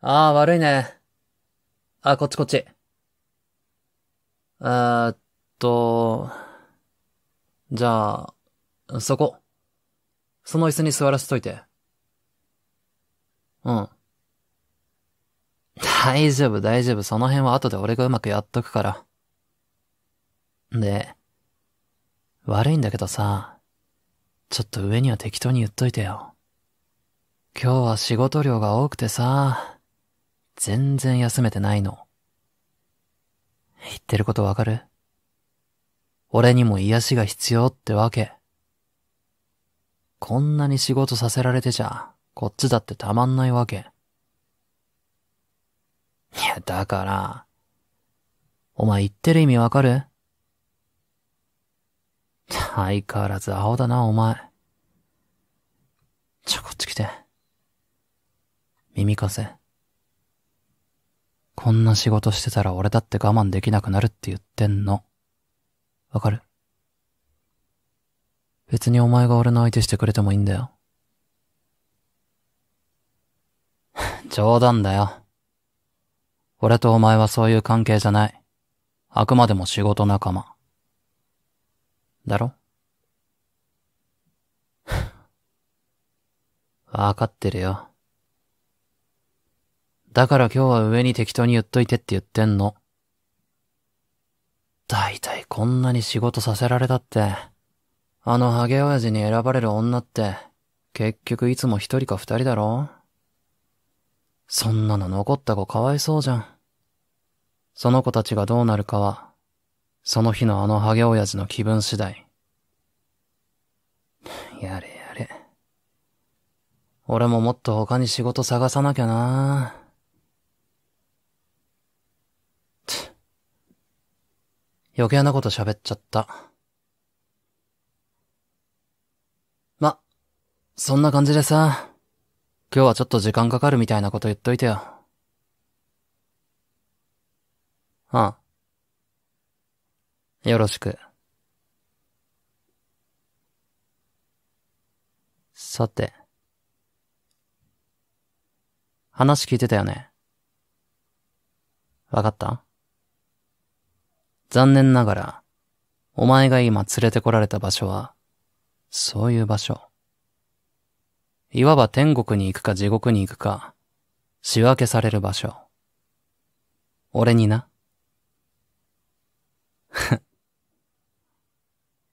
ああ、悪いね。あ、こっちこっち。えー、っと、じゃあ、そこ。その椅子に座らせといて。うん。大丈夫、大丈夫。その辺は後で俺がうまくやっとくから。で、悪いんだけどさ、ちょっと上には適当に言っといてよ。今日は仕事量が多くてさ、全然休めてないの。言ってることわかる俺にも癒しが必要ってわけ。こんなに仕事させられてちゃ、こっちだってたまんないわけ。いや、だから、お前言ってる意味わかる相変わらずアホだな、お前。ちょ、こっち来て。耳かせ。こんな仕事してたら俺だって我慢できなくなるって言ってんの。わかる別にお前が俺の相手してくれてもいいんだよ。冗談だよ。俺とお前はそういう関係じゃない。あくまでも仕事仲間。だろ わかってるよ。だから今日は上に適当に言っといてって言ってんの。大体こんなに仕事させられたって。あのハゲ親父に選ばれる女って、結局いつも一人か二人だろそんなの残った子かわいそうじゃん。その子たちがどうなるかは、その日のあのハゲ親父の気分次第。やれやれ。俺ももっと他に仕事探さなきゃな余計なこと喋っちゃった。ま、そんな感じでさ、今日はちょっと時間かかるみたいなこと言っといてよ。ああ。よろしく。さて。話聞いてたよね。わかった残念ながら、お前が今連れてこられた場所は、そういう場所。いわば天国に行くか地獄に行くか、仕分けされる場所。俺にな。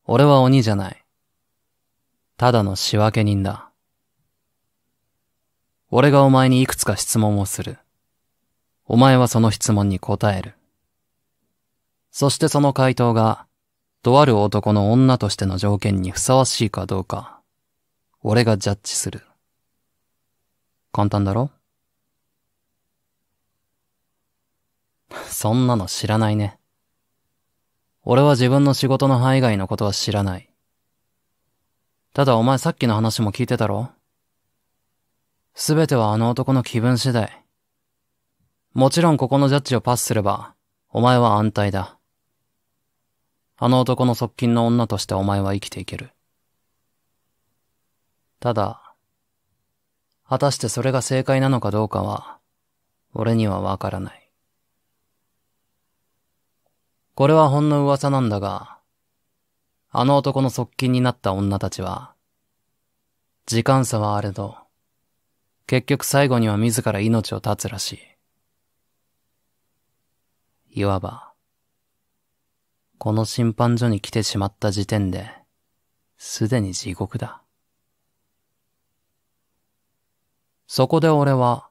俺は鬼じゃない。ただの仕分け人だ。俺がお前にいくつか質問をする。お前はその質問に答える。そしてその回答が、とある男の女としての条件にふさわしいかどうか、俺がジャッジする。簡単だろそんなの知らないね。俺は自分の仕事の範囲外のことは知らない。ただお前さっきの話も聞いてたろすべてはあの男の気分次第。もちろんここのジャッジをパスすれば、お前は安泰だ。あの男の側近の女としてお前は生きていける。ただ、果たしてそれが正解なのかどうかは、俺にはわからない。これはほんの噂なんだが、あの男の側近になった女たちは、時間差はあれど、結局最後には自ら命を絶つらしい。いわば、この審判所に来てしまった時点で、すでに地獄だ。そこで俺は、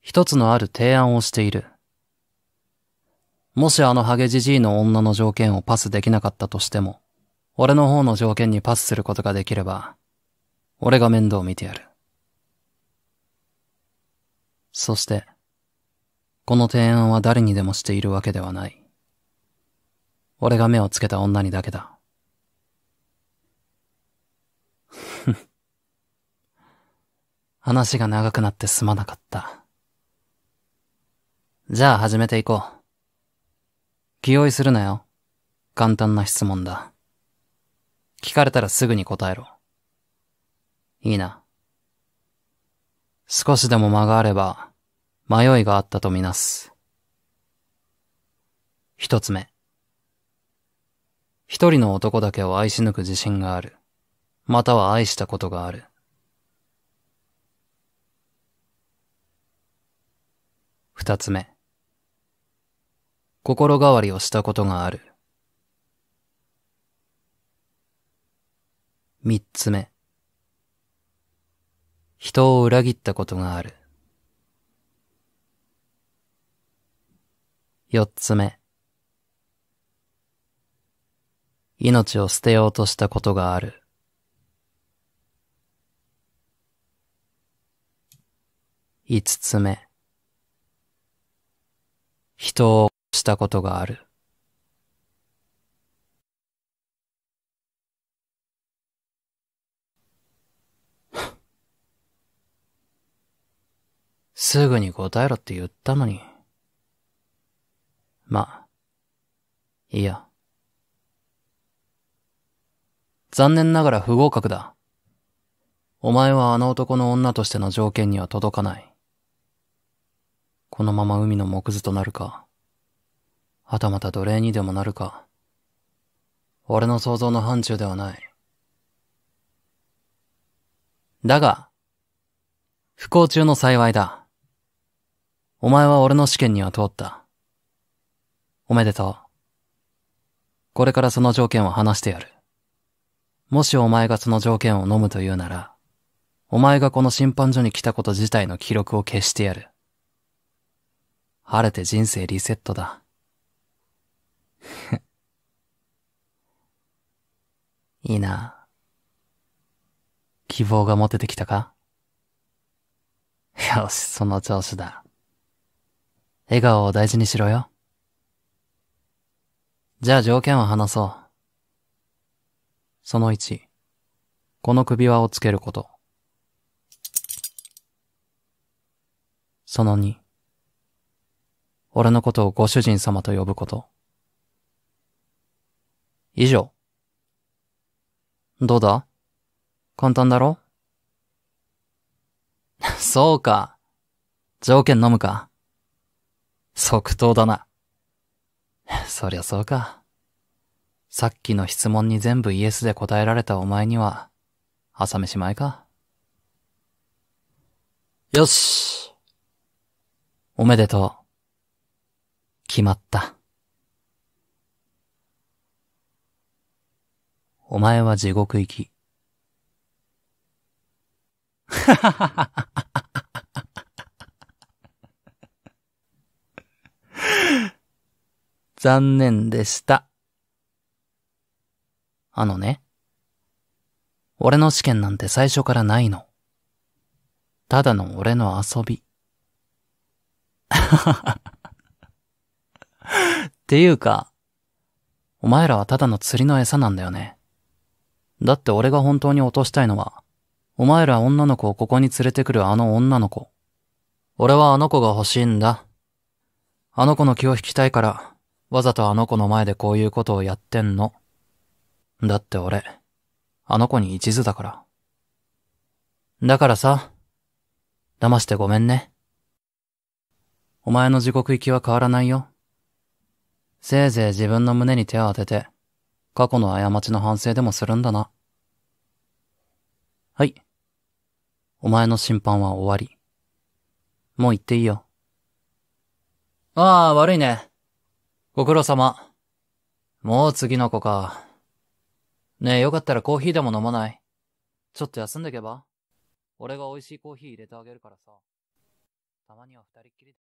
一つのある提案をしている。もしあのハゲじじいの女の条件をパスできなかったとしても、俺の方の条件にパスすることができれば、俺が面倒を見てやる。そして、この提案は誰にでもしているわけではない。俺が目をつけた女にだけだ。話が長くなってすまなかった。じゃあ始めていこう。気負いするなよ。簡単な質問だ。聞かれたらすぐに答えろ。いいな。少しでも間があれば、迷いがあったとみなす。一つ目。一人の男だけを愛し抜く自信がある。または愛したことがある。二つ目。心変わりをしたことがある。三つ目。人を裏切ったことがある。四つ目。命を捨てようとしたことがある。五つ目。人をしたことがある。すぐに答えろって言ったのに。ま、いや。残念ながら不合格だ。お前はあの男の女としての条件には届かない。このまま海の木図となるか、はたまた奴隷にでもなるか、俺の想像の範疇ではない。だが、不幸中の幸いだ。お前は俺の試験には通った。おめでとう。これからその条件を話してやる。もしお前がその条件を飲むというなら、お前がこの審判所に来たこと自体の記録を消してやる。晴れて人生リセットだ。いいな。希望が持ててきたか よし、その調子だ。笑顔を大事にしろよ。じゃあ条件を話そう。その1、この首輪をつけること。その2、俺のことをご主人様と呼ぶこと。以上。どうだ簡単だろ そうか。条件飲むか。即答だな。そりゃそうか。さっきの質問に全部イエスで答えられたお前には、朝飯前か。よしおめでとう。決まった。お前は地獄行き。ははははは。残念でした。あのね。俺の試験なんて最初からないの。ただの俺の遊び。っていうか、お前らはただの釣りの餌なんだよね。だって俺が本当に落としたいのは、お前ら女の子をここに連れてくるあの女の子。俺はあの子が欲しいんだ。あの子の気を引きたいから、わざとあの子の前でこういうことをやってんの。だって俺、あの子に一途だから。だからさ、騙してごめんね。お前の地獄行きは変わらないよ。せいぜい自分の胸に手を当てて、過去の過ちの反省でもするんだな。はい。お前の審判は終わり。もう行っていいよ。ああ、悪いね。ご苦労様。もう次の子か。ねえ、よかったらコーヒーでも飲まないちょっと休んでけば俺が美味しいコーヒー入れてあげるからさ。たまには二人っきりで。